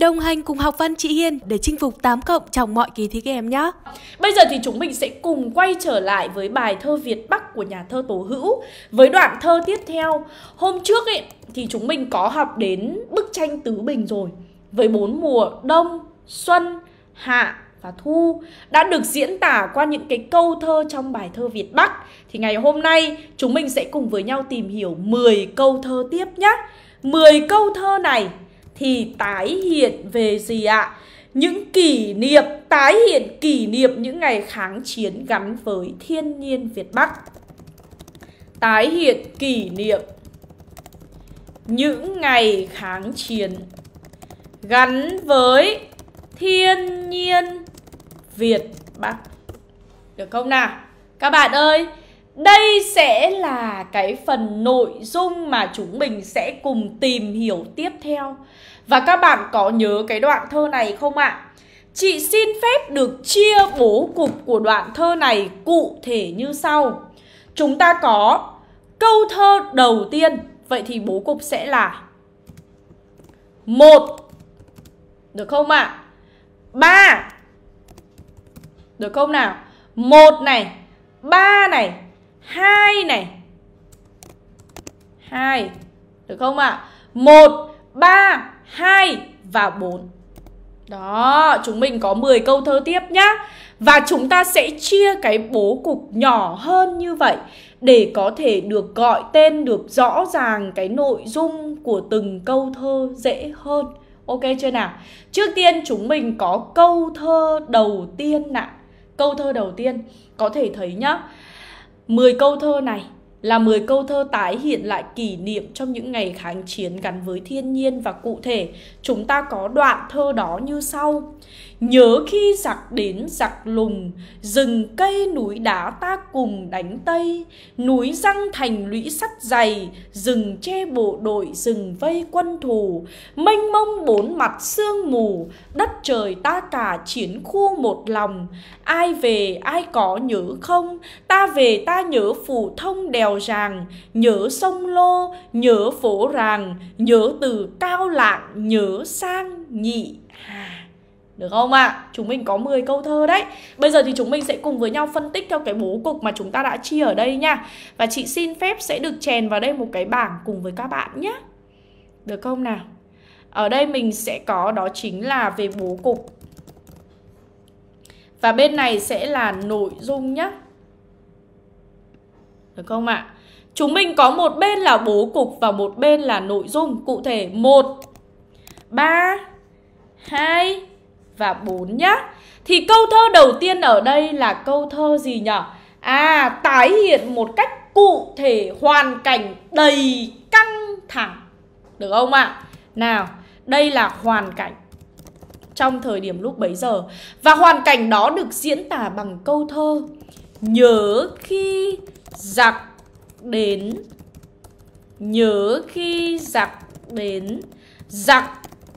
Đồng hành cùng học văn chị Hiên để chinh phục 8 cộng trong mọi kỳ thi các em nhé. Bây giờ thì chúng mình sẽ cùng quay trở lại với bài thơ Việt Bắc của nhà thơ Tố Hữu với đoạn thơ tiếp theo. Hôm trước ấy thì chúng mình có học đến bức tranh tứ bình rồi với bốn mùa đông, xuân, hạ và thu đã được diễn tả qua những cái câu thơ trong bài thơ Việt Bắc. Thì ngày hôm nay chúng mình sẽ cùng với nhau tìm hiểu 10 câu thơ tiếp nhé. 10 câu thơ này thì tái hiện về gì ạ? Những kỷ niệm, tái hiện kỷ niệm những ngày kháng chiến gắn với thiên nhiên Việt Bắc. Tái hiện kỷ niệm những ngày kháng chiến gắn với thiên nhiên Việt Bắc. Được không nào? Các bạn ơi, đây sẽ là cái phần nội dung mà chúng mình sẽ cùng tìm hiểu tiếp theo. Và các bạn có nhớ cái đoạn thơ này không ạ? À? Chị xin phép được chia bố cục của đoạn thơ này cụ thể như sau. Chúng ta có câu thơ đầu tiên, vậy thì bố cục sẽ là một Được không ạ? À? ba Được không nào? một này, ba này, hai này, hai Được không ạ? À? một ba 2 và 4. Đó, chúng mình có 10 câu thơ tiếp nhá. Và chúng ta sẽ chia cái bố cục nhỏ hơn như vậy để có thể được gọi tên được rõ ràng cái nội dung của từng câu thơ dễ hơn. Ok chưa nào? Trước tiên chúng mình có câu thơ đầu tiên nè. Câu thơ đầu tiên có thể thấy nhá. 10 câu thơ này là 10 câu thơ tái hiện lại kỷ niệm trong những ngày kháng chiến gắn với thiên nhiên và cụ thể chúng ta có đoạn thơ đó như sau Nhớ khi giặc đến giặc lùng, rừng cây núi đá ta cùng đánh Tây, núi răng thành lũy sắt dày, rừng che bộ đội rừng vây quân thù, mênh mông bốn mặt sương mù, đất trời ta cả chiến khu một lòng, ai về ai có nhớ không, ta về ta nhớ phủ thông đèo ràng, nhớ sông lô, nhớ phố ràng, nhớ từ cao lạng, nhớ sang nhị được không ạ? À? Chúng mình có 10 câu thơ đấy Bây giờ thì chúng mình sẽ cùng với nhau phân tích theo cái bố cục mà chúng ta đã chia ở đây nha Và chị xin phép sẽ được chèn vào đây một cái bảng cùng với các bạn nhé Được không nào? Ở đây mình sẽ có đó chính là về bố cục Và bên này sẽ là nội dung nhé Được không ạ? À? Chúng mình có một bên là bố cục và một bên là nội dung Cụ thể 1 3 2 và 4 nhá. Thì câu thơ đầu tiên ở đây là câu thơ gì nhở? À, tái hiện một cách cụ thể hoàn cảnh đầy căng thẳng. Được không ạ? À? Nào, đây là hoàn cảnh trong thời điểm lúc bấy giờ và hoàn cảnh đó được diễn tả bằng câu thơ nhớ khi giặc đến nhớ khi giặc đến giặc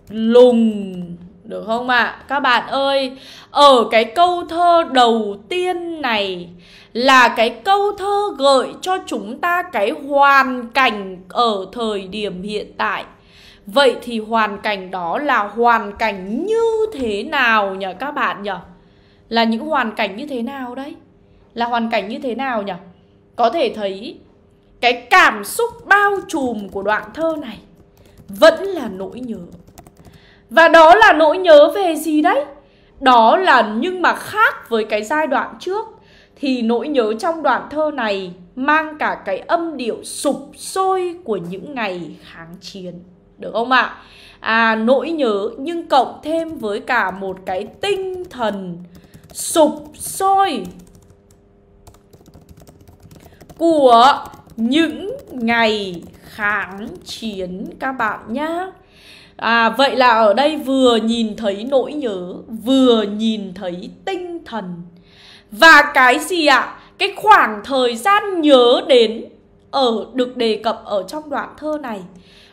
lùng được không ạ? À? Các bạn ơi, ở cái câu thơ đầu tiên này là cái câu thơ gợi cho chúng ta cái hoàn cảnh ở thời điểm hiện tại. Vậy thì hoàn cảnh đó là hoàn cảnh như thế nào nhở các bạn nhở? Là những hoàn cảnh như thế nào đấy? Là hoàn cảnh như thế nào nhở? Có thể thấy cái cảm xúc bao trùm của đoạn thơ này vẫn là nỗi nhớ và đó là nỗi nhớ về gì đấy? Đó là nhưng mà khác với cái giai đoạn trước thì nỗi nhớ trong đoạn thơ này mang cả cái âm điệu sụp sôi của những ngày kháng chiến. Được không ạ? À? nỗi nhớ nhưng cộng thêm với cả một cái tinh thần sụp sôi của những ngày kháng chiến các bạn nhá À, vậy là ở đây vừa nhìn thấy nỗi nhớ, vừa nhìn thấy tinh thần. Và cái gì ạ? Cái khoảng thời gian nhớ đến ở được đề cập ở trong đoạn thơ này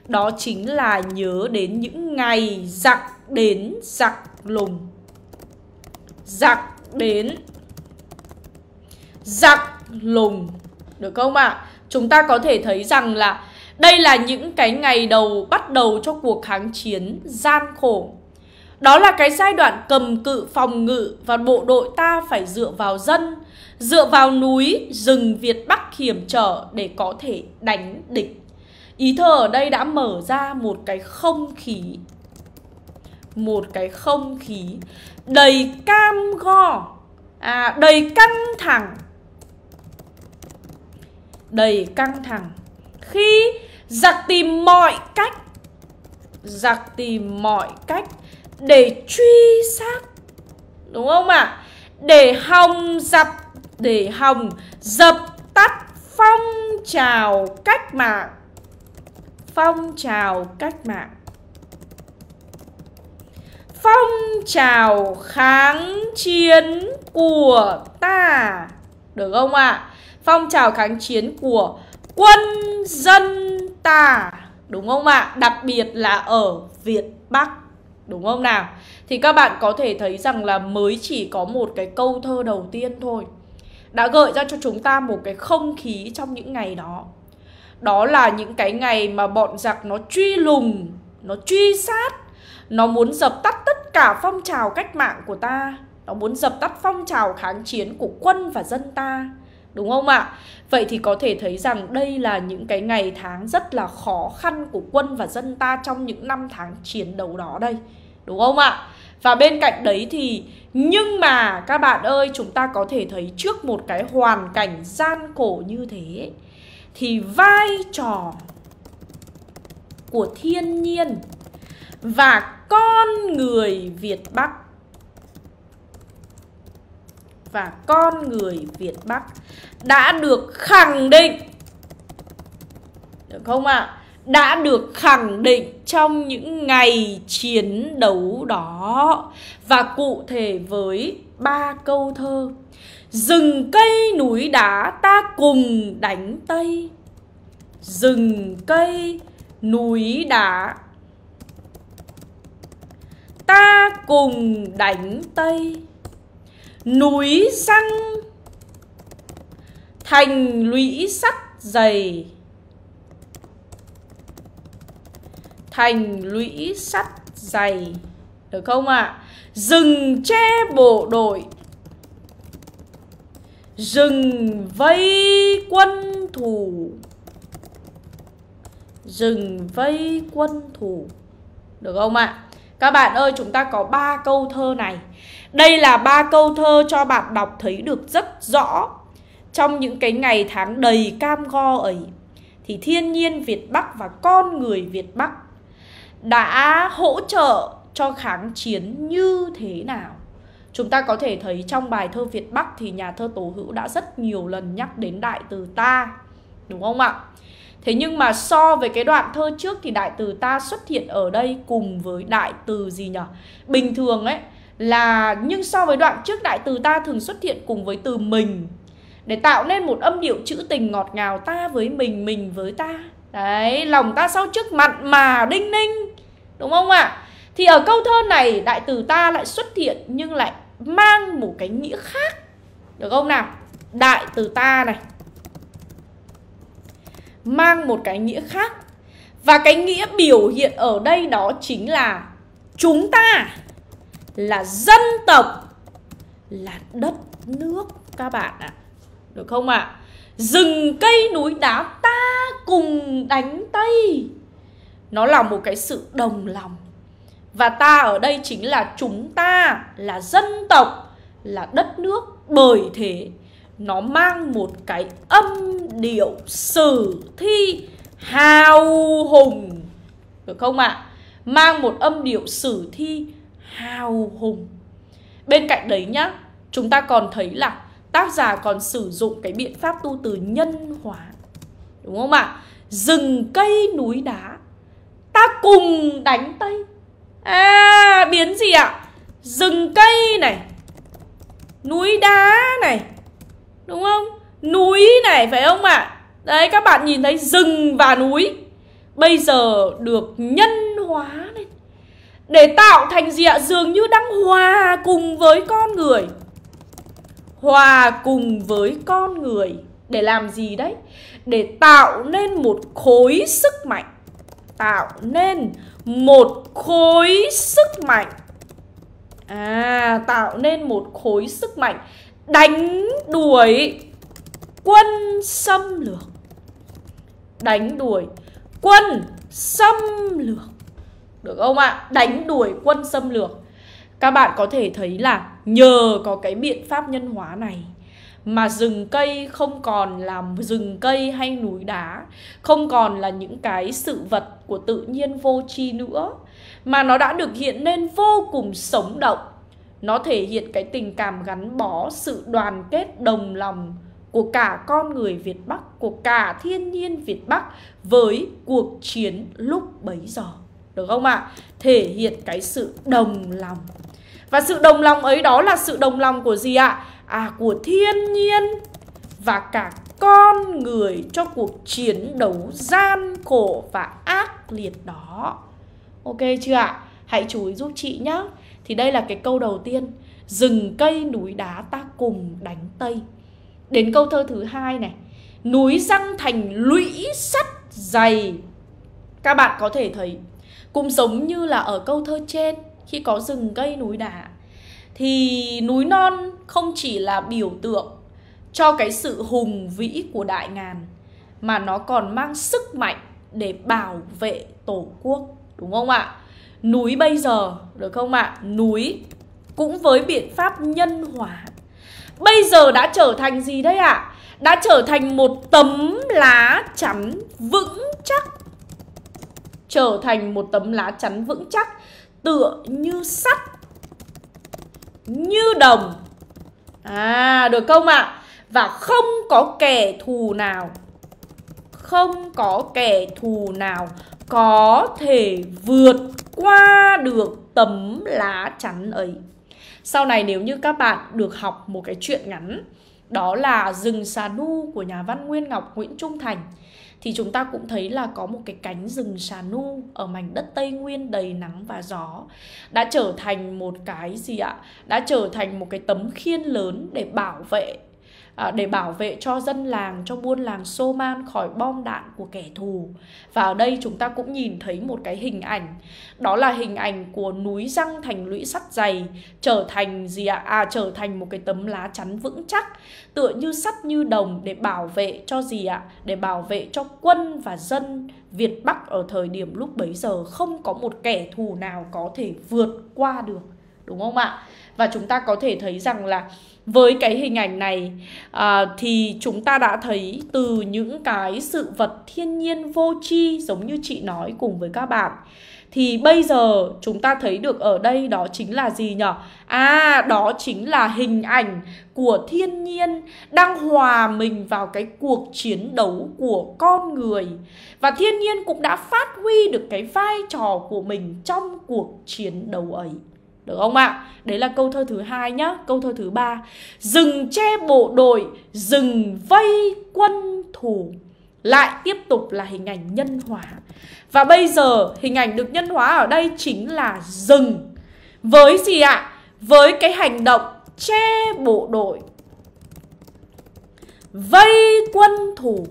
đó chính là nhớ đến những ngày giặc đến giặc lùng giặc đến giặc lùng được không ạ à? chúng ta có thể thấy rằng là đây là những cái ngày đầu bắt đầu cho cuộc kháng chiến gian khổ. Đó là cái giai đoạn cầm cự phòng ngự và bộ đội ta phải dựa vào dân, dựa vào núi, rừng Việt Bắc hiểm trở để có thể đánh địch. Ý thơ ở đây đã mở ra một cái không khí một cái không khí đầy cam go à đầy căng thẳng đầy căng thẳng khi giặc tìm mọi cách giặc tìm mọi cách để truy sát đúng không ạ à? để hòng dập để hòng dập tắt phong trào cách mạng phong trào cách mạng phong trào kháng chiến của ta được không ạ à? phong trào kháng chiến của quân dân ta đúng không ạ? À? Đặc biệt là ở Việt Bắc đúng không nào? Thì các bạn có thể thấy rằng là mới chỉ có một cái câu thơ đầu tiên thôi đã gợi ra cho chúng ta một cái không khí trong những ngày đó. Đó là những cái ngày mà bọn giặc nó truy lùng, nó truy sát, nó muốn dập tắt tất cả phong trào cách mạng của ta, nó muốn dập tắt phong trào kháng chiến của quân và dân ta đúng không ạ? Vậy thì có thể thấy rằng đây là những cái ngày tháng rất là khó khăn của quân và dân ta trong những năm tháng chiến đấu đó đây. Đúng không ạ? Và bên cạnh đấy thì nhưng mà các bạn ơi, chúng ta có thể thấy trước một cái hoàn cảnh gian khổ như thế thì vai trò của thiên nhiên và con người Việt Bắc và con người Việt Bắc đã được khẳng định được không ạ? À? đã được khẳng định trong những ngày chiến đấu đó và cụ thể với ba câu thơ rừng cây núi đá ta cùng đánh tây rừng cây núi đá ta cùng đánh tây núi răng thành lũy sắt dày thành lũy sắt dày được không ạ à? rừng che bộ đội rừng vây quân thủ rừng vây quân thủ được không ạ à? Các bạn ơi, chúng ta có ba câu thơ này. Đây là ba câu thơ cho bạn đọc thấy được rất rõ trong những cái ngày tháng đầy cam go ấy thì thiên nhiên Việt Bắc và con người Việt Bắc đã hỗ trợ cho kháng chiến như thế nào. Chúng ta có thể thấy trong bài thơ Việt Bắc thì nhà thơ Tố Hữu đã rất nhiều lần nhắc đến đại từ ta, đúng không ạ? Thế nhưng mà so với cái đoạn thơ trước thì đại từ ta xuất hiện ở đây cùng với đại từ gì nhỉ? Bình thường ấy là nhưng so với đoạn trước đại từ ta thường xuất hiện cùng với từ mình để tạo nên một âm điệu trữ tình ngọt ngào ta với mình mình với ta. Đấy, lòng ta sau trước mặt mà đinh ninh. Đúng không ạ? À? Thì ở câu thơ này đại từ ta lại xuất hiện nhưng lại mang một cái nghĩa khác. Được không nào? Đại từ ta này mang một cái nghĩa khác và cái nghĩa biểu hiện ở đây đó chính là chúng ta là dân tộc là đất nước các bạn ạ. À. Được không ạ? À? Rừng cây núi đá ta cùng đánh tay Nó là một cái sự đồng lòng. Và ta ở đây chính là chúng ta là dân tộc, là đất nước bởi thế nó mang một cái âm điệu sử thi hào hùng được không ạ à? mang một âm điệu sử thi hào hùng bên cạnh đấy nhá chúng ta còn thấy là tác giả còn sử dụng cái biện pháp tu từ nhân hóa đúng không ạ à? rừng cây núi đá ta cùng đánh tây à biến gì ạ à? rừng cây này núi đá này đúng không núi này phải không ạ à? đấy các bạn nhìn thấy rừng và núi bây giờ được nhân hóa lên để tạo thành gì ạ dường như đang hòa cùng với con người hòa cùng với con người để làm gì đấy để tạo nên một khối sức mạnh tạo nên một khối sức mạnh à tạo nên một khối sức mạnh đánh đuổi quân xâm lược đánh đuổi quân xâm lược được không ạ đánh đuổi quân xâm lược các bạn có thể thấy là nhờ có cái biện pháp nhân hóa này mà rừng cây không còn là rừng cây hay núi đá không còn là những cái sự vật của tự nhiên vô tri nữa mà nó đã được hiện lên vô cùng sống động nó thể hiện cái tình cảm gắn bó sự đoàn kết đồng lòng của cả con người Việt Bắc, của cả thiên nhiên Việt Bắc với cuộc chiến lúc bấy giờ. Được không ạ? À? Thể hiện cái sự đồng lòng. Và sự đồng lòng ấy đó là sự đồng lòng của gì ạ? À? à của thiên nhiên và cả con người cho cuộc chiến đấu gian khổ và ác liệt đó. Ok chưa ạ? À? Hãy chú ý giúp chị nhé thì đây là cái câu đầu tiên rừng cây núi đá ta cùng đánh tây đến câu thơ thứ hai này núi răng thành lũy sắt dày các bạn có thể thấy cũng giống như là ở câu thơ trên khi có rừng cây núi đá thì núi non không chỉ là biểu tượng cho cái sự hùng vĩ của đại ngàn mà nó còn mang sức mạnh để bảo vệ tổ quốc đúng không ạ núi bây giờ được không ạ? Núi cũng với biện pháp nhân hòa Bây giờ đã trở thành gì đấy ạ? À? Đã trở thành một tấm lá chắn vững chắc. Trở thành một tấm lá chắn vững chắc tựa như sắt như đồng. À được không ạ? À? Và không có kẻ thù nào không có kẻ thù nào có thể vượt qua được tấm lá chắn ấy sau này nếu như các bạn được học một cái chuyện ngắn đó là rừng xà nu của nhà văn Nguyên Ngọc Nguyễn Trung Thành thì chúng ta cũng thấy là có một cái cánh rừng xà nu ở mảnh đất Tây Nguyên đầy nắng và gió đã trở thành một cái gì ạ? Đã trở thành một cái tấm khiên lớn để bảo vệ À, để bảo vệ cho dân làng, cho buôn làng Soman khỏi bom đạn của kẻ thù. Và ở đây chúng ta cũng nhìn thấy một cái hình ảnh, đó là hình ảnh của núi răng thành lũy sắt dày trở thành gì ạ? À? trở thành một cái tấm lá chắn vững chắc, tựa như sắt như đồng để bảo vệ cho gì ạ? Để bảo vệ cho quân và dân Việt Bắc ở thời điểm lúc bấy giờ không có một kẻ thù nào có thể vượt qua được đúng không ạ? Và chúng ta có thể thấy rằng là với cái hình ảnh này à, thì chúng ta đã thấy từ những cái sự vật thiên nhiên vô tri giống như chị nói cùng với các bạn thì bây giờ chúng ta thấy được ở đây đó chính là gì nhở? À, đó chính là hình ảnh của thiên nhiên đang hòa mình vào cái cuộc chiến đấu của con người. Và thiên nhiên cũng đã phát huy được cái vai trò của mình trong cuộc chiến đấu ấy được không ạ? Đấy là câu thơ thứ hai nhá. Câu thơ thứ ba. Dừng che bộ đội, dừng vây quân thủ. Lại tiếp tục là hình ảnh nhân hóa. Và bây giờ hình ảnh được nhân hóa ở đây chính là dừng. Với gì ạ? À? Với cái hành động che bộ đội. Vây quân thủ.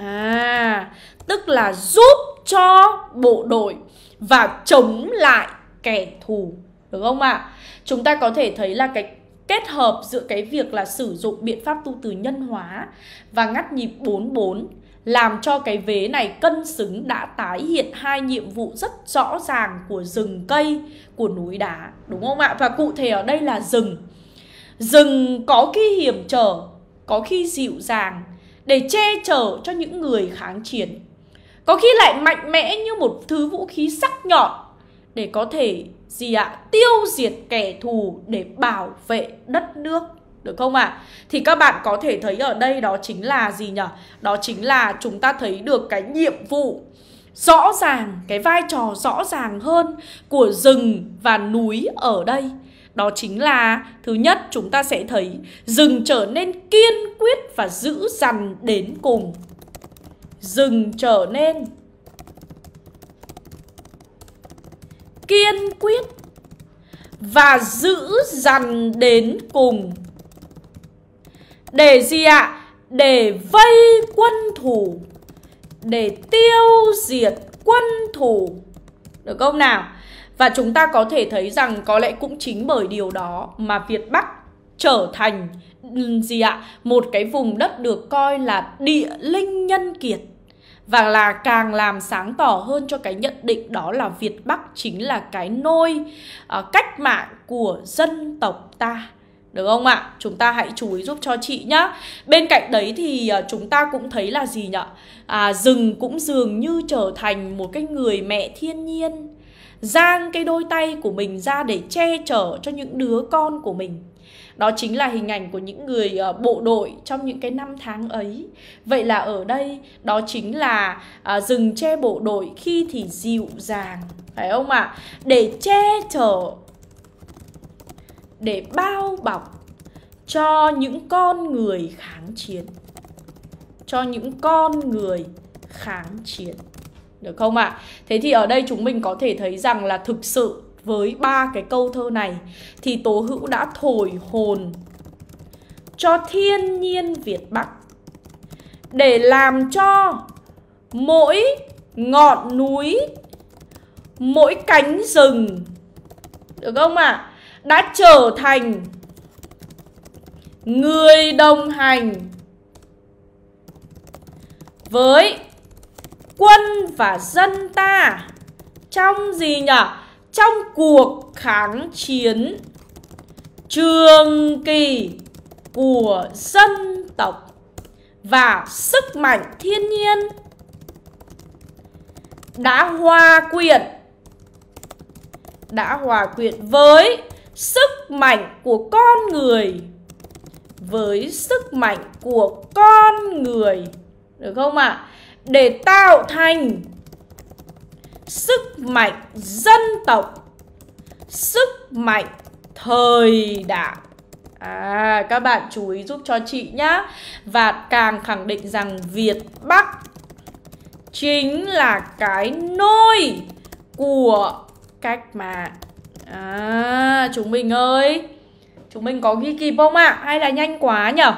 À, tức là giúp cho bộ đội và chống lại kẻ thù đúng không ạ? À? Chúng ta có thể thấy là cái kết hợp giữa cái việc là sử dụng biện pháp tu từ nhân hóa và ngắt nhịp 44 làm cho cái vế này cân xứng đã tái hiện hai nhiệm vụ rất rõ ràng của rừng cây, của núi đá, đúng không ạ? Và cụ thể ở đây là rừng. Rừng có khi hiểm trở, có khi dịu dàng để che chở cho những người kháng chiến. Có khi lại mạnh mẽ như một thứ vũ khí sắc nhọn để có thể gì ạ? Tiêu diệt kẻ thù để bảo vệ đất nước được không ạ? À? Thì các bạn có thể thấy ở đây đó chính là gì nhỉ? Đó chính là chúng ta thấy được cái nhiệm vụ rõ ràng, cái vai trò rõ ràng hơn của rừng và núi ở đây. Đó chính là thứ nhất chúng ta sẽ thấy rừng trở nên kiên quyết và giữ dằn đến cùng. Rừng trở nên kiên quyết và giữ dằn đến cùng. Để gì ạ? À? Để vây quân thủ, để tiêu diệt quân thủ. Được không nào? Và chúng ta có thể thấy rằng có lẽ cũng chính bởi điều đó mà Việt Bắc trở thành ừ, gì ạ? À? Một cái vùng đất được coi là địa linh nhân kiệt và là càng làm sáng tỏ hơn cho cái nhận định đó là Việt Bắc chính là cái nôi uh, cách mạng của dân tộc ta được không ạ? Chúng ta hãy chú ý giúp cho chị nhá. Bên cạnh đấy thì à, chúng ta cũng thấy là gì nhở? À, rừng cũng dường như trở thành một cái người mẹ thiên nhiên. Giang cái đôi tay của mình ra để che chở cho những đứa con của mình đó chính là hình ảnh của những người uh, bộ đội trong những cái năm tháng ấy vậy là ở đây đó chính là uh, rừng che bộ đội khi thì dịu dàng phải không ạ à? để che chở để bao bọc cho những con người kháng chiến cho những con người kháng chiến được không ạ? À? Thế thì ở đây chúng mình có thể thấy rằng là thực sự với ba cái câu thơ này thì Tố Hữu đã thổi hồn cho thiên nhiên Việt Bắc để làm cho mỗi ngọn núi, mỗi cánh rừng được không ạ? À? đã trở thành người đồng hành với quân và dân ta trong gì nhỉ? trong cuộc kháng chiến trường kỳ của dân tộc và sức mạnh thiên nhiên đã hòa quyện đã hòa quyện với sức mạnh của con người với sức mạnh của con người được không ạ à? để tạo thành sức mạnh dân tộc sức mạnh thời đại à các bạn chú ý giúp cho chị nhá và càng khẳng định rằng việt bắc chính là cái nôi của cách mạng à chúng mình ơi chúng mình có ghi kịp không ạ à? hay là nhanh quá nhở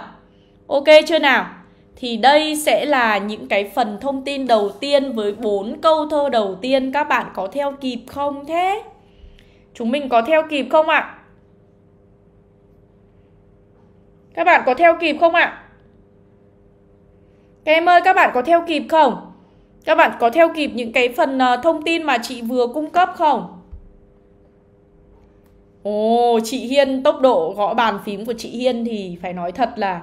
ok chưa nào thì đây sẽ là những cái phần thông tin đầu tiên với bốn câu thơ đầu tiên các bạn có theo kịp không thế chúng mình có theo kịp không ạ các bạn có theo kịp không ạ em ơi các bạn có theo kịp không các bạn có theo kịp những cái phần ờ, thông tin mà chị vừa cung cấp không ồ chị hiên tốc độ gõ bàn phím của chị hiên thì phải nói thật là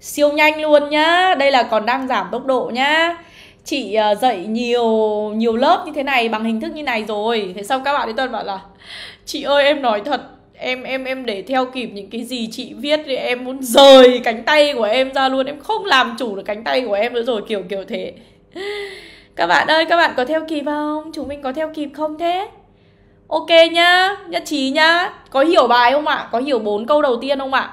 siêu nhanh luôn nhá đây là còn đang giảm tốc độ nhá chị ờ, dạy nhiều nhiều lớp như thế này bằng hình thức như này rồi thế xong các bạn ấy toàn bảo là chị ơi em nói thật em em em để theo kịp những cái gì chị viết thì em muốn rời cánh tay của em ra luôn em không làm chủ được cánh tay của em nữa rồi kiểu kiểu thế các bạn ơi các bạn có theo kịp không chúng mình có theo kịp không thế ok nhá nhất trí nhá có hiểu bài không ạ có hiểu bốn câu đầu tiên không ạ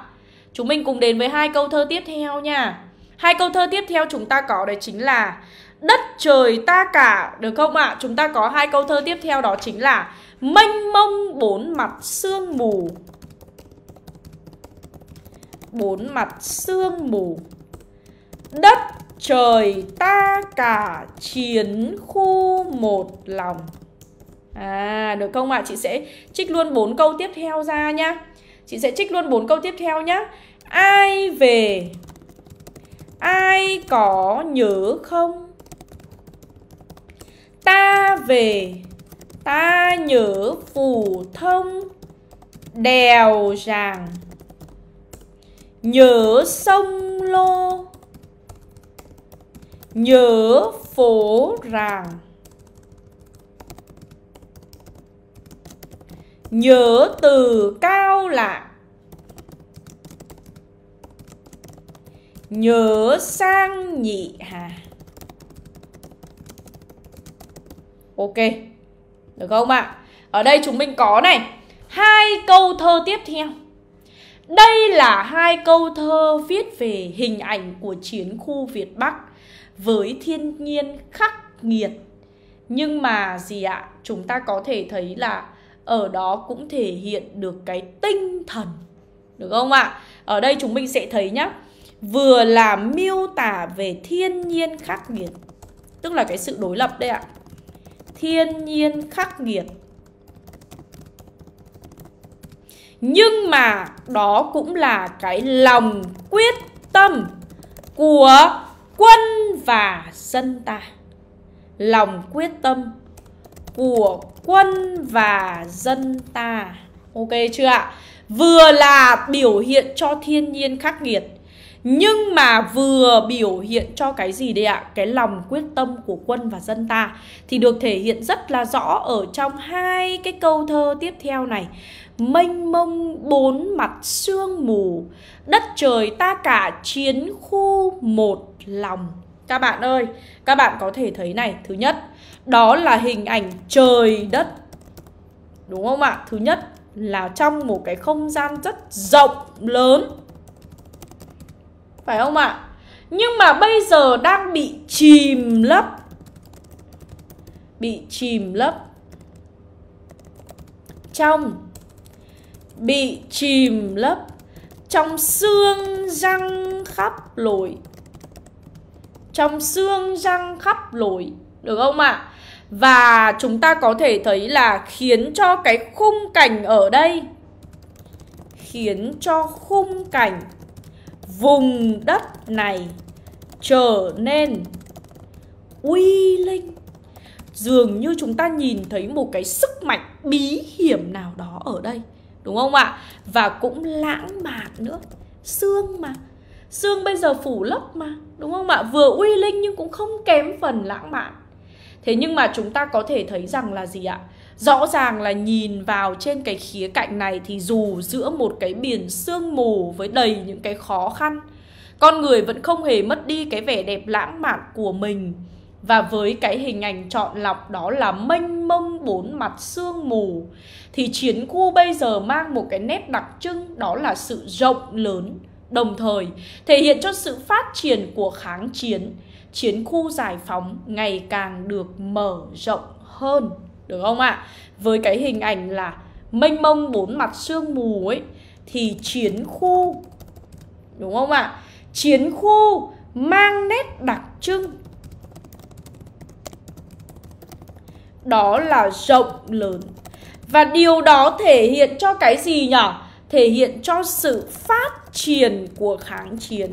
Chúng mình cùng đến với hai câu thơ tiếp theo nha. Hai câu thơ tiếp theo chúng ta có đấy chính là Đất trời ta cả, được không ạ? À? Chúng ta có hai câu thơ tiếp theo đó chính là Mênh mông bốn mặt sương mù Bốn mặt sương mù Đất trời ta cả chiến khu một lòng À được không ạ? À? Chị sẽ trích luôn bốn câu tiếp theo ra nhá Chị sẽ trích luôn bốn câu tiếp theo nhé Ai về Ai có nhớ không Ta về Ta nhớ phù thông Đèo ràng Nhớ sông lô Nhớ phố ràng nhớ từ cao lạ nhớ sang nhị hà ok được không ạ à? ở đây chúng mình có này hai câu thơ tiếp theo đây là hai câu thơ viết về hình ảnh của chiến khu việt bắc với thiên nhiên khắc nghiệt nhưng mà gì ạ à? chúng ta có thể thấy là ở đó cũng thể hiện được cái tinh thần được không ạ à? ở đây chúng mình sẽ thấy nhá vừa là miêu tả về thiên nhiên khắc nghiệt tức là cái sự đối lập đây ạ thiên nhiên khắc nghiệt nhưng mà đó cũng là cái lòng quyết tâm của quân và dân ta lòng quyết tâm của quân và dân ta ok chưa ạ vừa là biểu hiện cho thiên nhiên khắc nghiệt nhưng mà vừa biểu hiện cho cái gì đây ạ? Cái lòng quyết tâm của quân và dân ta Thì được thể hiện rất là rõ ở trong hai cái câu thơ tiếp theo này Mênh mông bốn mặt sương mù Đất trời ta cả chiến khu một lòng Các bạn ơi, các bạn có thể thấy này Thứ nhất đó là hình ảnh trời đất đúng không ạ thứ nhất là trong một cái không gian rất rộng lớn phải không ạ nhưng mà bây giờ đang bị chìm lấp bị chìm lấp trong bị chìm lấp trong xương răng khắp lồi trong xương răng khắp lồi được không ạ à? Và chúng ta có thể thấy là khiến cho cái khung cảnh ở đây Khiến cho khung cảnh vùng đất này trở nên uy linh Dường như chúng ta nhìn thấy một cái sức mạnh bí hiểm nào đó ở đây Đúng không ạ? Và cũng lãng mạn nữa xương mà xương bây giờ phủ lấp mà Đúng không ạ? Vừa uy linh nhưng cũng không kém phần lãng mạn Thế nhưng mà chúng ta có thể thấy rằng là gì ạ? Rõ ràng là nhìn vào trên cái khía cạnh này thì dù giữa một cái biển sương mù với đầy những cái khó khăn, con người vẫn không hề mất đi cái vẻ đẹp lãng mạn của mình và với cái hình ảnh chọn lọc đó là mênh mông bốn mặt sương mù thì chiến khu bây giờ mang một cái nét đặc trưng đó là sự rộng lớn đồng thời thể hiện cho sự phát triển của kháng chiến chiến khu giải phóng ngày càng được mở rộng hơn được không ạ à? với cái hình ảnh là mênh mông bốn mặt sương mù ấy thì chiến khu đúng không ạ à? chiến khu mang nét đặc trưng đó là rộng lớn và điều đó thể hiện cho cái gì nhỉ thể hiện cho sự phát triển của kháng chiến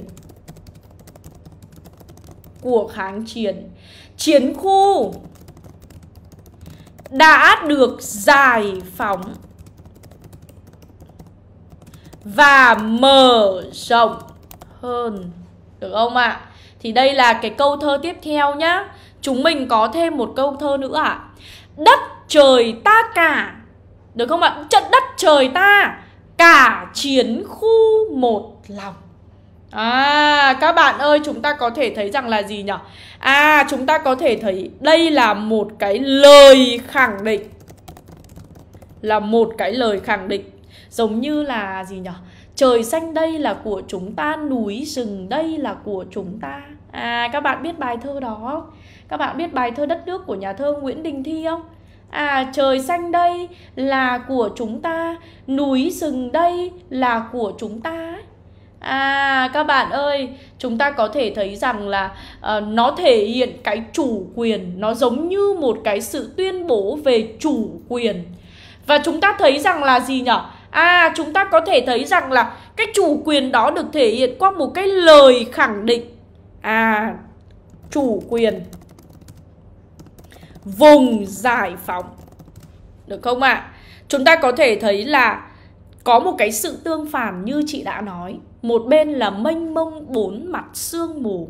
của kháng chiến chiến khu đã được giải phóng và mở rộng hơn được không ạ à? thì đây là cái câu thơ tiếp theo nhá chúng mình có thêm một câu thơ nữa ạ à? đất trời ta cả được không ạ à? trận đất trời ta cả chiến khu một lòng À các bạn ơi chúng ta có thể thấy rằng là gì nhỉ À chúng ta có thể thấy đây là một cái lời khẳng định Là một cái lời khẳng định Giống như là gì nhỉ Trời xanh đây là của chúng ta Núi rừng đây là của chúng ta À các bạn biết bài thơ đó không? Các bạn biết bài thơ đất nước của nhà thơ Nguyễn Đình Thi không? À trời xanh đây là của chúng ta Núi rừng đây là của chúng ta À các bạn ơi, chúng ta có thể thấy rằng là uh, nó thể hiện cái chủ quyền, nó giống như một cái sự tuyên bố về chủ quyền. Và chúng ta thấy rằng là gì nhở À chúng ta có thể thấy rằng là cái chủ quyền đó được thể hiện qua một cái lời khẳng định. À chủ quyền vùng giải phóng. Được không ạ? À? Chúng ta có thể thấy là có một cái sự tương phản như chị đã nói một bên là mênh mông bốn mặt sương mù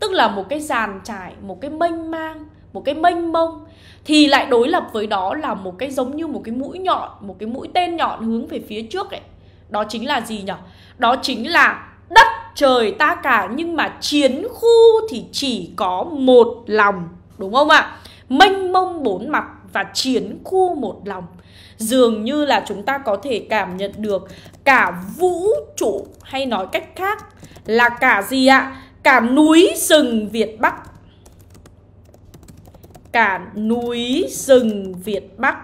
tức là một cái dàn trải một cái mênh mang một cái mênh mông thì lại đối lập với đó là một cái giống như một cái mũi nhọn một cái mũi tên nhọn hướng về phía trước ấy đó chính là gì nhở đó chính là đất trời ta cả nhưng mà chiến khu thì chỉ có một lòng đúng không ạ mênh mông bốn mặt và chiến khu một lòng dường như là chúng ta có thể cảm nhận được cả vũ trụ hay nói cách khác là cả gì ạ cả núi rừng việt bắc cả núi rừng việt bắc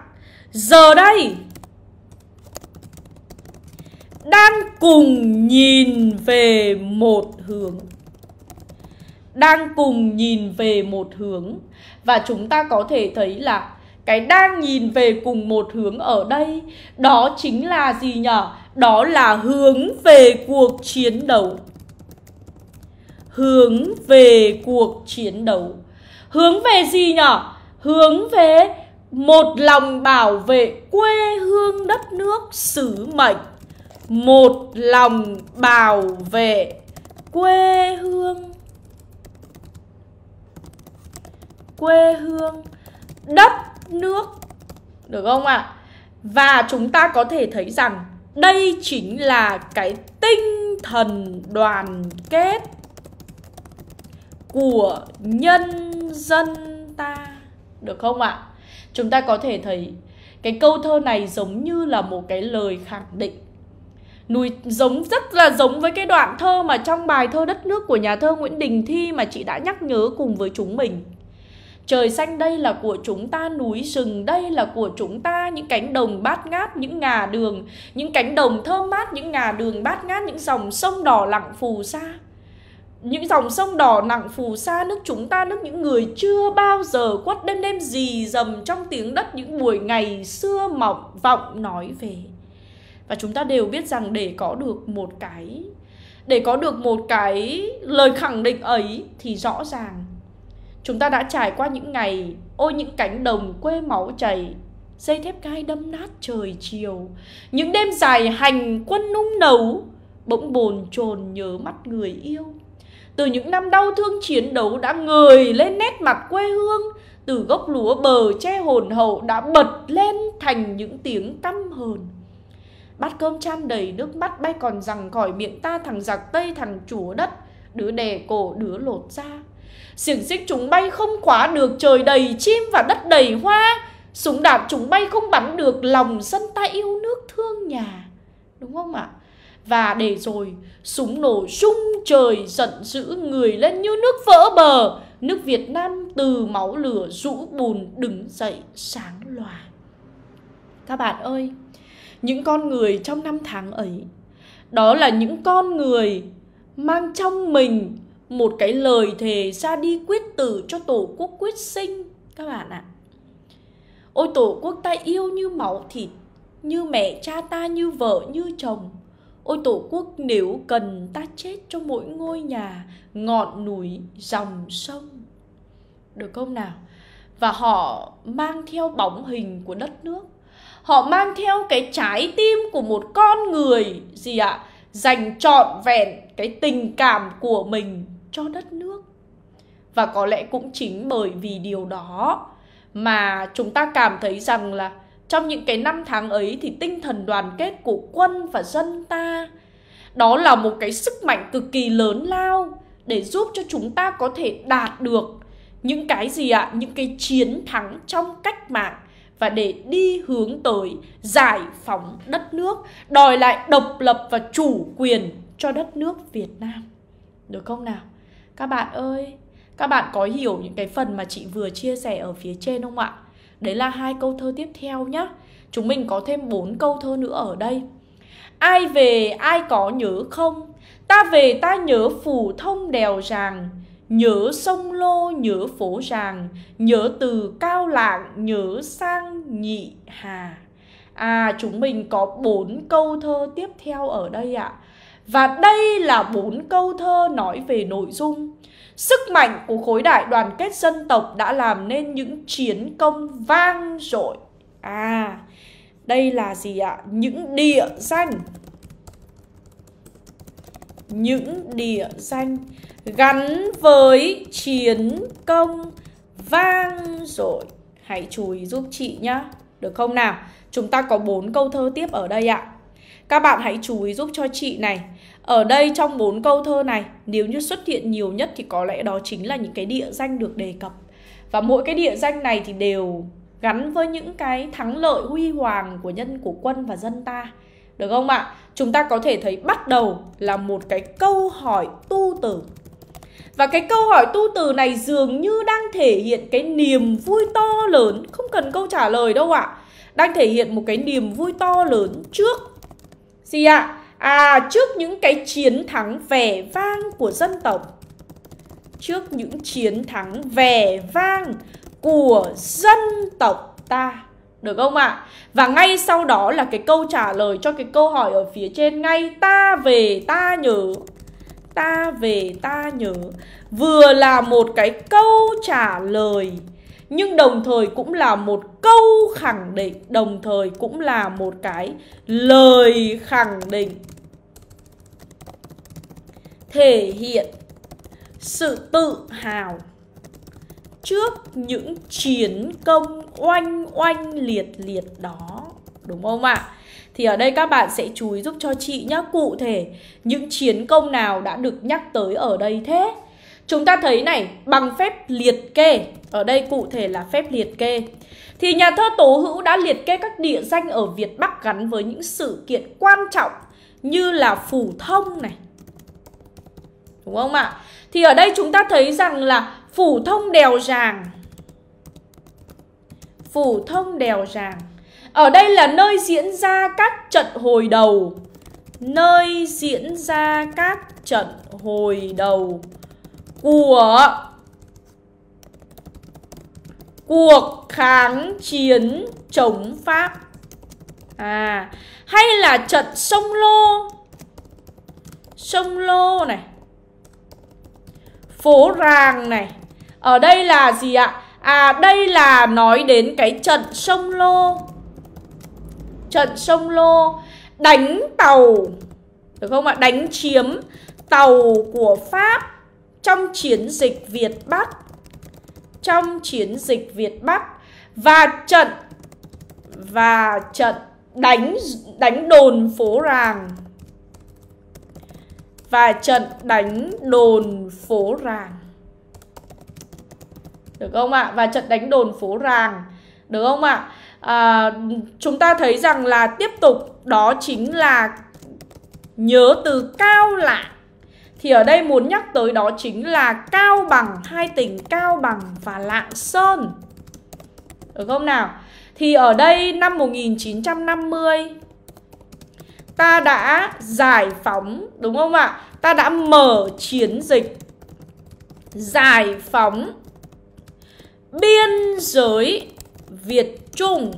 giờ đây đang cùng nhìn về một hướng đang cùng nhìn về một hướng và chúng ta có thể thấy là cái đang nhìn về cùng một hướng ở đây đó chính là gì nhở đó là hướng về cuộc chiến đấu hướng về cuộc chiến đấu hướng về gì nhở hướng về một lòng bảo vệ quê hương đất nước sứ mệnh một lòng bảo vệ quê hương quê hương đất nước được không ạ à? và chúng ta có thể thấy rằng đây chính là cái tinh thần đoàn kết của nhân dân ta được không ạ à? chúng ta có thể thấy cái câu thơ này giống như là một cái lời khẳng định núi giống rất là giống với cái đoạn thơ mà trong bài thơ đất nước của nhà thơ Nguyễn Đình Thi mà chị đã nhắc nhớ cùng với chúng mình trời xanh đây là của chúng ta núi rừng đây là của chúng ta những cánh đồng bát ngát những ngà đường những cánh đồng thơm mát những ngà đường bát ngát những dòng sông đỏ lặng phù sa những dòng sông đỏ nặng phù sa nước chúng ta nước những người chưa bao giờ quất đêm đêm gì dầm trong tiếng đất những buổi ngày xưa mỏng vọng nói về và chúng ta đều biết rằng để có được một cái để có được một cái lời khẳng định ấy thì rõ ràng Chúng ta đã trải qua những ngày Ôi những cánh đồng quê máu chảy Dây thép gai đâm nát trời chiều Những đêm dài hành quân nung nấu Bỗng bồn chồn nhớ mắt người yêu Từ những năm đau thương chiến đấu đã ngời lên nét mặt quê hương Từ gốc lúa bờ che hồn hậu đã bật lên thành những tiếng tâm hồn Bát cơm chan đầy nước mắt bay còn rằng khỏi miệng ta thằng giặc Tây thằng chúa đất Đứa đè cổ đứa lột da Xiềng xích chúng bay không khóa được trời đầy chim và đất đầy hoa Súng đạn chúng bay không bắn được lòng dân ta yêu nước thương nhà Đúng không ạ? Và để rồi súng nổ sung trời giận dữ người lên như nước vỡ bờ Nước Việt Nam từ máu lửa rũ bùn đứng dậy sáng loà Các bạn ơi, những con người trong năm tháng ấy Đó là những con người mang trong mình một cái lời thề ra đi quyết tử cho tổ quốc quyết sinh các bạn ạ. Ôi tổ quốc ta yêu như máu thịt, như mẹ cha ta như vợ như chồng. Ôi tổ quốc nếu cần ta chết cho mỗi ngôi nhà, ngọn núi, dòng sông. Được không nào? Và họ mang theo bóng hình của đất nước. Họ mang theo cái trái tim của một con người gì ạ? Dành trọn vẹn cái tình cảm của mình cho đất nước và có lẽ cũng chính bởi vì điều đó mà chúng ta cảm thấy rằng là trong những cái năm tháng ấy thì tinh thần đoàn kết của quân và dân ta đó là một cái sức mạnh cực kỳ lớn lao để giúp cho chúng ta có thể đạt được những cái gì ạ à? những cái chiến thắng trong cách mạng và để đi hướng tới giải phóng đất nước đòi lại độc lập và chủ quyền cho đất nước việt nam được không nào các bạn ơi, các bạn có hiểu những cái phần mà chị vừa chia sẻ ở phía trên không ạ? Đấy là hai câu thơ tiếp theo nhé. Chúng mình có thêm bốn câu thơ nữa ở đây. Ai về ai có nhớ không? Ta về ta nhớ phủ thông đèo ràng, nhớ sông lô nhớ phố ràng, nhớ từ cao lạng nhớ sang nhị hà. À chúng mình có bốn câu thơ tiếp theo ở đây ạ. À. Và đây là bốn câu thơ nói về nội dung. Sức mạnh của khối đại đoàn kết dân tộc đã làm nên những chiến công vang dội. À, đây là gì ạ? Những địa danh. Những địa danh gắn với chiến công vang dội. Hãy chú ý giúp chị nhá Được không nào? Chúng ta có bốn câu thơ tiếp ở đây ạ. Các bạn hãy chú ý giúp cho chị này. Ở đây trong bốn câu thơ này, nếu như xuất hiện nhiều nhất thì có lẽ đó chính là những cái địa danh được đề cập. Và mỗi cái địa danh này thì đều gắn với những cái thắng lợi huy hoàng của nhân của quân và dân ta. Được không ạ? Chúng ta có thể thấy bắt đầu là một cái câu hỏi tu từ Và cái câu hỏi tu từ này dường như đang thể hiện cái niềm vui to lớn, không cần câu trả lời đâu ạ. Đang thể hiện một cái niềm vui to lớn trước gì ạ? À, trước những cái chiến thắng vẻ vang của dân tộc Trước những chiến thắng vẻ vang của dân tộc ta Được không ạ? À? Và ngay sau đó là cái câu trả lời cho cái câu hỏi ở phía trên Ngay ta về ta nhớ Ta về ta nhớ Vừa là một cái câu trả lời nhưng đồng thời cũng là một câu khẳng định đồng thời cũng là một cái lời khẳng định thể hiện sự tự hào trước những chiến công oanh oanh liệt liệt đó đúng không ạ? Thì ở đây các bạn sẽ chú ý giúp cho chị nhé Cụ thể những chiến công nào đã được nhắc tới ở đây thế Chúng ta thấy này bằng phép liệt kê Ở đây cụ thể là phép liệt kê Thì nhà thơ Tố Hữu đã liệt kê các địa danh ở Việt Bắc gắn với những sự kiện quan trọng Như là Phủ Thông này Đúng không ạ? Thì ở đây chúng ta thấy rằng là phủ thông đèo ràng Phủ thông đèo ràng Ở đây là nơi diễn ra các trận hồi đầu Nơi diễn ra các trận hồi đầu Của Cuộc kháng chiến chống Pháp À Hay là trận sông Lô Sông Lô này phố ràng này ở đây là gì ạ à đây là nói đến cái trận sông lô trận sông lô đánh tàu được không ạ đánh chiếm tàu của pháp trong chiến dịch việt bắc trong chiến dịch việt bắc và trận và trận đánh đánh đồn phố ràng và trận đánh đồn phố ràng được không ạ và trận đánh đồn phố ràng được không ạ à, chúng ta thấy rằng là tiếp tục đó chính là nhớ từ cao lạng thì ở đây muốn nhắc tới đó chính là cao bằng hai tỉnh cao bằng và lạng sơn được không nào thì ở đây năm 1950 ta đã giải phóng đúng không ạ ta đã mở chiến dịch giải phóng biên giới Việt Trung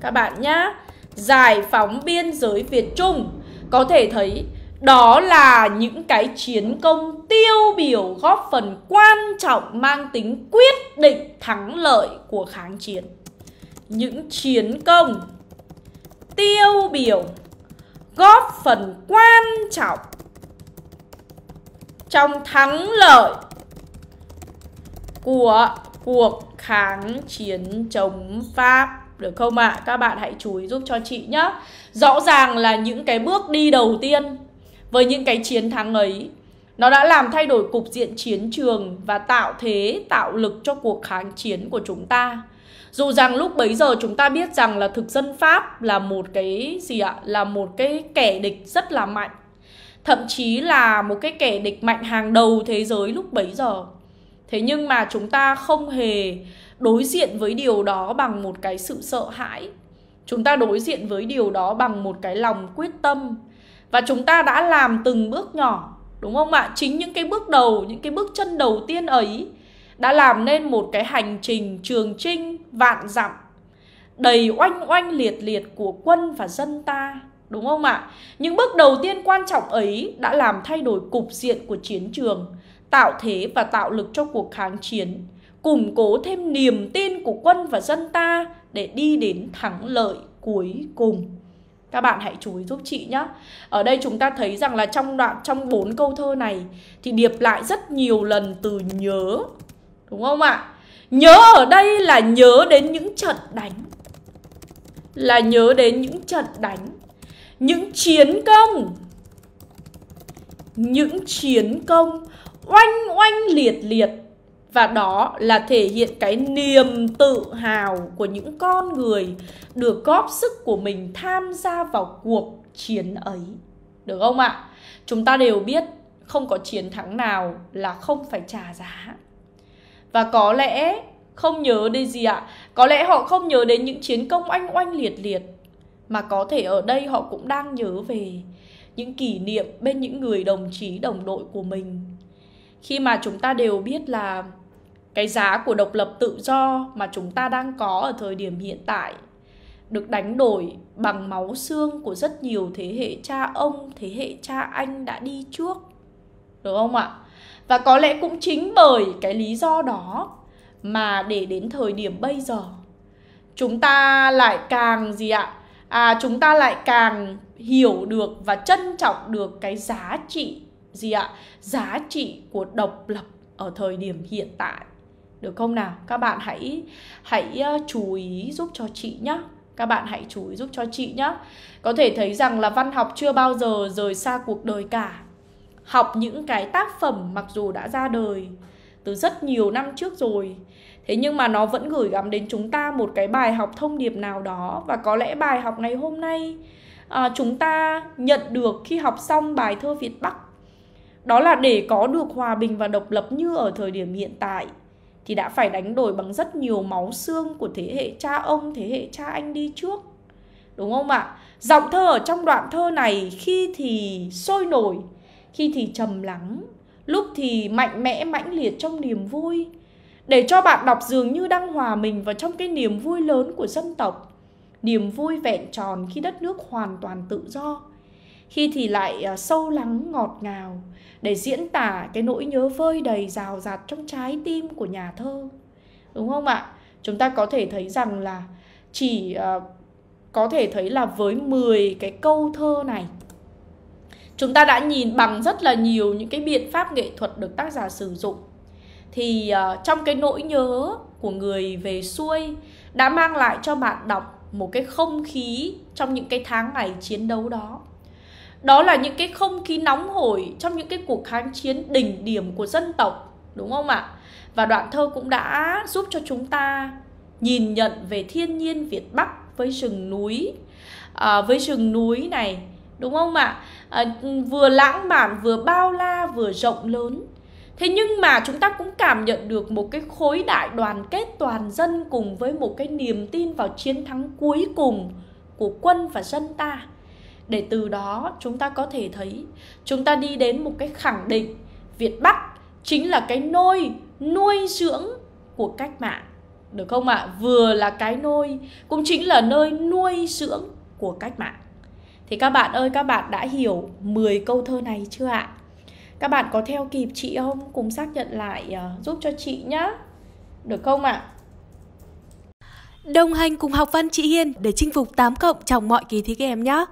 các bạn nhá giải phóng biên giới Việt Trung có thể thấy đó là những cái chiến công tiêu biểu góp phần quan trọng mang tính quyết định thắng lợi của kháng chiến những chiến công tiêu biểu góp phần quan trọng trong thắng lợi của cuộc kháng chiến chống Pháp được không ạ? À? Các bạn hãy chú ý giúp cho chị nhé. Rõ ràng là những cái bước đi đầu tiên với những cái chiến thắng ấy nó đã làm thay đổi cục diện chiến trường và tạo thế, tạo lực cho cuộc kháng chiến của chúng ta. Dù rằng lúc bấy giờ chúng ta biết rằng là thực dân Pháp là một cái gì ạ? Là một cái kẻ địch rất là mạnh. Thậm chí là một cái kẻ địch mạnh hàng đầu thế giới lúc bấy giờ. Thế nhưng mà chúng ta không hề đối diện với điều đó bằng một cái sự sợ hãi. Chúng ta đối diện với điều đó bằng một cái lòng quyết tâm và chúng ta đã làm từng bước nhỏ đúng không ạ chính những cái bước đầu những cái bước chân đầu tiên ấy đã làm nên một cái hành trình trường trinh vạn dặm đầy oanh oanh liệt liệt của quân và dân ta đúng không ạ những bước đầu tiên quan trọng ấy đã làm thay đổi cục diện của chiến trường tạo thế và tạo lực cho cuộc kháng chiến củng cố thêm niềm tin của quân và dân ta để đi đến thắng lợi cuối cùng các bạn hãy chú ý giúp chị nhé. Ở đây chúng ta thấy rằng là trong đoạn trong bốn câu thơ này thì điệp lại rất nhiều lần từ nhớ Đúng không ạ? Nhớ ở đây là nhớ đến những trận đánh Là nhớ đến những trận đánh Những chiến công Những chiến công oanh oanh liệt liệt và đó là thể hiện cái niềm tự hào của những con người được góp sức của mình tham gia vào cuộc chiến ấy. Được không ạ? Chúng ta đều biết không có chiến thắng nào là không phải trả giá và có lẽ không nhớ đến gì ạ có lẽ họ không nhớ đến những chiến công oanh oanh liệt liệt mà có thể ở đây họ cũng đang nhớ về những kỷ niệm bên những người đồng chí đồng đội của mình khi mà chúng ta đều biết là cái giá của độc lập tự do mà chúng ta đang có ở thời điểm hiện tại được đánh đổi bằng máu xương của rất nhiều thế hệ cha ông thế hệ cha anh đã đi trước đúng không ạ và có lẽ cũng chính bởi cái lý do đó mà để đến thời điểm bây giờ chúng ta lại càng gì ạ à chúng ta lại càng hiểu được và trân trọng được cái giá trị gì ạ giá trị của độc lập ở thời điểm hiện tại được không nào các bạn hãy hãy ờ, chú ý giúp cho chị nhé các bạn hãy chú ý giúp cho chị nhé có thể thấy rằng là văn học chưa bao giờ rời xa cuộc đời cả học những cái tác phẩm mặc dù đã ra đời từ rất nhiều năm trước rồi thế nhưng mà nó vẫn gửi gắm đến chúng ta một cái bài học thông điệp nào đó và có lẽ bài học ngày hôm nay à, chúng ta nhận được khi học xong bài thơ việt bắc đó là để có được hòa bình và độc lập như ở thời điểm hiện tại thì đã phải đánh đổi bằng rất nhiều máu xương của thế hệ cha ông thế hệ cha anh đi trước đúng không ạ à? giọng thơ ở trong đoạn thơ này khi thì sôi nổi khi thì trầm lắng lúc thì mạnh mẽ mãnh liệt trong niềm vui để cho bạn đọc dường như đang hòa mình vào trong cái niềm vui lớn của dân tộc niềm vui vẹn tròn khi đất nước hoàn toàn tự do khi thì lại à, sâu lắng ngọt ngào để diễn tả cái nỗi nhớ vơi đầy rào rạt trong trái tim của nhà thơ đúng không ạ chúng ta có thể thấy rằng là chỉ à, có thể thấy là với 10 cái câu thơ này chúng ta đã nhìn bằng rất là nhiều những cái biện pháp nghệ thuật được tác giả sử dụng thì ờ, trong cái nỗi nhớ của người về xuôi đã mang lại cho bạn đọc một cái không khí trong những cái tháng ngày chiến đấu đó đó là những cái không khí nóng hổi trong những cái cuộc kháng chiến đỉnh điểm của dân tộc đúng không ạ và đoạn thơ cũng đã giúp cho chúng ta nhìn nhận về thiên nhiên việt bắc với rừng núi à, với rừng núi này đúng không ạ à, vừa lãng mạn vừa bao la vừa rộng lớn thế nhưng mà chúng ta cũng cảm nhận được một cái khối đại đoàn kết toàn dân cùng với một cái niềm tin vào chiến thắng cuối cùng của quân và dân ta để từ đó chúng ta có thể thấy chúng ta đi đến một cái khẳng định việt bắc chính là cái nôi nuôi dưỡng của cách mạng được không ạ à? vừa là cái nôi cũng chính là nơi nuôi dưỡng của cách mạng thì các bạn ơi, các bạn đã hiểu 10 câu thơ này chưa ạ? Các bạn có theo kịp chị không? Cùng xác nhận lại uh, giúp cho chị nhá. Được không ạ? Đồng hành cùng học văn chị Hiên để chinh phục 8 cộng trong mọi kỳ thi các em nhé.